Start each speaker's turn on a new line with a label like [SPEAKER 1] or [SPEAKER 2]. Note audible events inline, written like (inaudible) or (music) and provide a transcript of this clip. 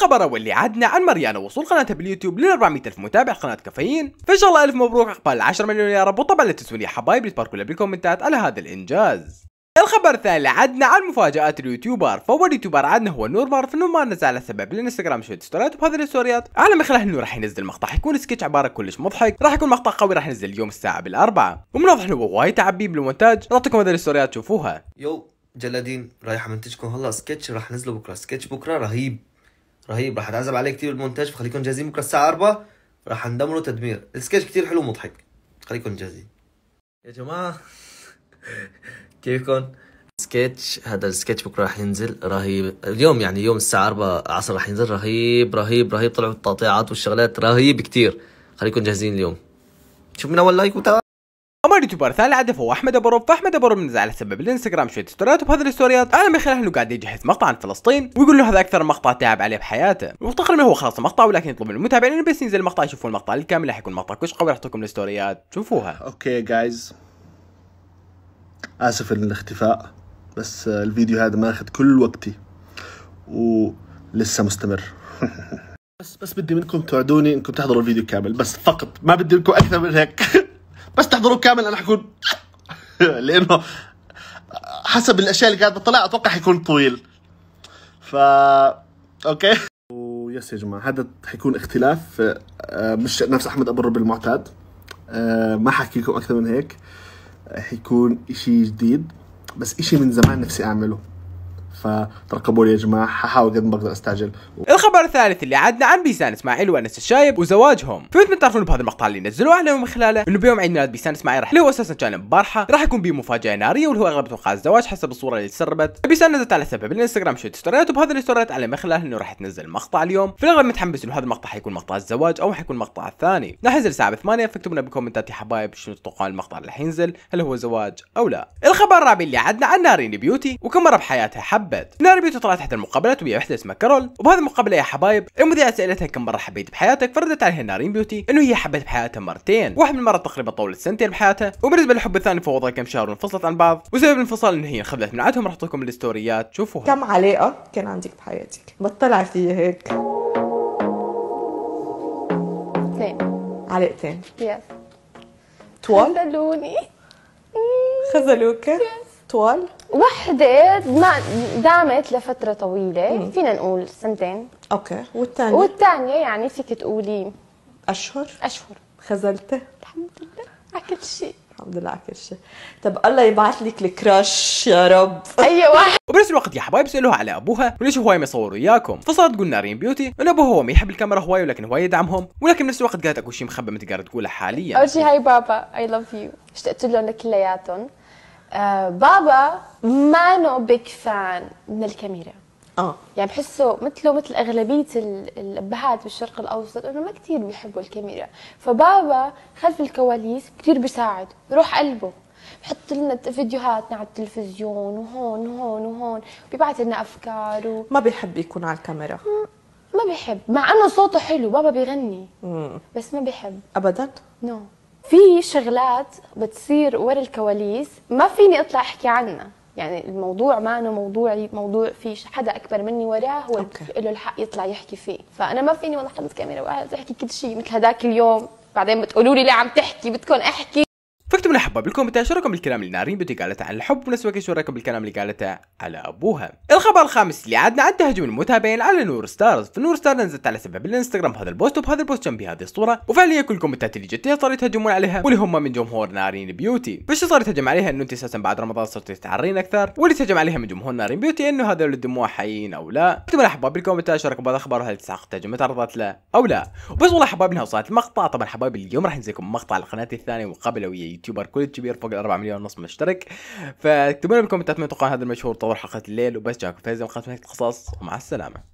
[SPEAKER 1] الخبر اللي عدنا عن ماريانا وصول قناتها باليوتيوب لل 400000 متابع قناه كافيين فان شاء الله الف مبروك اقبال 10 مليون يا رب وطبعا لا تنسوني يا حبايبي تباركوا بالكومنتات على هذا الانجاز الخبر الثاني عدنا عن مفاجآت اليوتيوبر فأول يوتيوبر عدنا هو نور مارف انه ما نزل على سبب الانستغرام شوية ستوريات وبهذه الستوريات على ما خلاه انه راح ينزل مقطع حيكون سكتش عبارة كلش مضحك راح يكون مقطع قوي راح ينزل اليوم الساعة بالأربعة ومن واضح انه هو وايد تعبيب بالمونتاج نعطيكم هذه الستوريات شوفوها يو جلادين
[SPEAKER 2] رايح منتجكم هلا سكتش راح نزله بكره سكتش بكره رهيب رهيب راح اتعذب عليه كتير بالمونتاج فخليكم جاهزين بكره الساعه 4 راح له تدمير السكتش كتير حلو ومضحك خليكم جاهزين يا جماعه (laughs) كيفكم سكتش هذا السكتش بكره راح ينزل رهيب اليوم يعني يوم الساعه 4 العصر راح
[SPEAKER 1] ينزل رهيب رهيب رهيب طلعوا التقطيعات والشغلات رهيب كتير خليكم جاهزين اليوم شوف من اول لايك وتابع اما اليوتيوبر الثاني عدف هو احمد ابو رب فاحمد ابو رب نزل على سبب الانستغرام شويه ستوريات وبهذه الستوريات اعلن من خلاله انه قاعد يجهز مقطع عن فلسطين ويقول له هذا اكثر مقطع تعب عليه بحياته وتقريبا انه هو خلص المقطع ولكن يطلب من المتابعين انه بس ينزل المقطع يشوفوا المقطع الكامل راح يكون مقطع قوي وراح لكم الستوريات شوفوها اوكي جايز
[SPEAKER 2] اسف للاختفاء بس الفيديو هذا ماخذ كل وقتي ولسه مستمر (laughs) بس بس بدي منكم توعدوني انكم تحضروا الفيديو كامل بس فقط ما بدي منكم اكثر من هيك (laughs) بس تحضروه كامل انا حكون (laughs) لانه حسب الاشياء اللي قاعد بطلع اتوقع حيكون طويل فا اوكي ويس يا جماعه هذا حيكون اختلاف آه، مش نفس احمد ابو الرب المعتاد آه، ما ححكي لكم اكثر من هيك حيكون اشي جديد بس اشي من زمان نفسي اعمله فترقبوا لي يا جماعه ححاول قد ما بقدر استعجل
[SPEAKER 1] الخبر الثالث اللي عدنا عن بيسان اسماعيل وانس الشايب وزواجهم فمثل ما تعرفون بهذا المقطع اللي نزلوه اهلنا من خلاله انه بيوم عيد ميلاد بيسان اسماعيل اللي هو اساسا كان امبارحه راح يكون به مفاجاه ناريه واللي هو اغلب توقع الزواج حسب الصوره اللي تسربت بيسان نزلت على سبب الانستغرام شويه ستوريات وبهذه الستوريات على من خلاله انه راح تنزل مقطع اليوم في الاغلب متحمس انه هذا المقطع حيكون مقطع الزواج او حيكون مقطع الثاني راح ينزل الساعه 8 فاكتبوا لنا بالكومنتات يا حبايب شنو تتوقعون المقطع اللي حينزل هل هو زواج او لا الخبر الرابع اللي عدنا عن نارين بيوتي وكم مره بحياتها حب حبيت ناري بيوتو طلعت احد المقابلات ويا وحده اسمها كارول وبهذه المقابله يا حبايب المذيعه سالتها كم مره حبيت بحياتك فردت عليها نارين بيوتي انه هي حبت بحياتها مرتين واحد من المرات تقريبا طولت سنتين بحياتها وبالنسبه للحب الثاني فوضى كم شهر وانفصلت عن بعض وسبب الانفصال انه هي انخذلت من عادهم راح لكم الستوريات شوفوها كم
[SPEAKER 3] علاقه كان عندك بحياتك بطلع فيها هيك اثنين علاقتين يس طول خذلوني خذلوك طوال؟ وحدة ما دامت لفترة طويلة مم. فينا نقول سنتين اوكي والثانية والثانية يعني فيك تقولي اشهر اشهر خزلته الحمد
[SPEAKER 1] لله على كل شيء الحمد لله على كل شيء طب الله يبعث لك الكراش يا رب (laughs) اي واحد وبنفس الوقت يا حبايب سالوها على ابوها وليش هواي ما يصوروا اياكم فصارت تقول نارين بيوتي انه ابوها هو ما يحب الكاميرا هواي ولكن هواي يدعمهم ولكن بنفس الوقت قالت اكو شيء مخبى ما تقدر تقوله حاليا اول شيء
[SPEAKER 3] هاي بابا اي لاف يو اشتقت لهم لكلياتهم آه، بابا بابا نو بيك فان من الكاميرا اه يعني بحسه مثله مثل اغلبيه الابهات بالشرق الاوسط انه ما كثير بيحبوا الكاميرا فبابا خلف الكواليس كثير بيساعد روح قلبه بحط لنا فيديوهاتنا على التلفزيون وهون وهون وهون بيبعث لنا افكار و... ما بيحب يكون على الكاميرا ما بيحب مع انه صوته حلو بابا بيغني مم. بس ما بيحب ابدا نو no. في شغلات بتصير ورا الكواليس ما فيني اطلع احكي عنها يعني الموضوع ما أنا موضوعي موضوع في حدا اكبر مني وراه هو له الحق يطلع يحكي فيه فانا ما فيني والله حط كاميرا واحد احكي كل شيء مثل هداك اليوم بعدين بتقولوا لي ليه عم تحكي بدكم احكي
[SPEAKER 1] مرحبا شو رايكم بالكلام اللي نارين بنتي قالته عن الحب ونفس الوقت شو رايكم بالكلام اللي قالته على ابوها الخبر الخامس اللي عدنا عن تهجم المتابعين على نور ستارز فنور ستارز نزلت على سبب الانستغرام هذا البوست وبهذا البوست جنبي بهذه الصوره وفعليا كل الكومنتات اللي جتها صاروا يتهجمون عليها واللي هم من جمهور نارين بيوتي فشو صار يتهجم عليها انه انت اساسا بعد رمضان صرت تتعرين اكثر واللي تهجم عليها من جمهور نارين بيوتي انه هذول الدموع حيين او لا كتبوا مرحبا بكم بتشارككم بهذا الخبر وهل تستحق التهجم تعرضت له او لا بس والله حبايبنا وصلت المقطع طبعا حبايبي اليوم راح ينزل لكم مقطع على قناتي الثانيه مقابله ويا يوتيوب اكبر كل كبير فوق ال 4 مليون ونص مشترك فاكتبوا لنا بالكومنتات من توقع هذا المشهور طور حلقه الليل وبس جاكم فايز من قناه القصص ومع السلامه